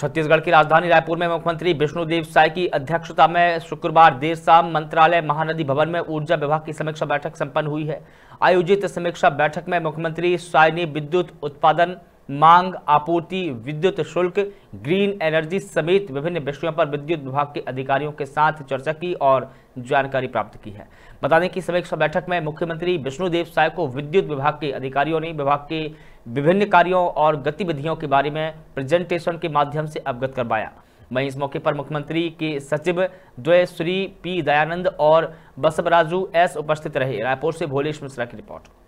छत्तीसगढ़ की राजधानी रायपुर में मुख्यमंत्री विष्णुदेव साय की अध्यक्षता में शुक्रवार देर शाम मंत्रालय महानदी भवन में ऊर्जा विभाग की समीक्षा बैठक संपन्न हुई है आयोजित समीक्षा बैठक में मुख्यमंत्री साय ने विद्युत उत्पादन मांग आपूर्ति विद्युत शुल्क ग्रीन एनर्जी समेत विभिन्न विषयों पर विद्युत विभाग के अधिकारियों के साथ चर्चा की और जानकारी प्राप्त की है बता दें कि समीक्षा बैठक में मुख्यमंत्री विष्णुदेव साय को विद्युत विभाग के अधिकारियों ने विभाग के विभिन्न कार्यों और गतिविधियों के बारे में प्रेजेंटेशन के माध्यम से अवगत करवाया वहीं इस मौके पर मुख्यमंत्री के सचिव द्वय श्री पी दयानंद और बसवराजू एस उपस्थित रहे रायपुर से भोलेश मिश्रा की रिपोर्ट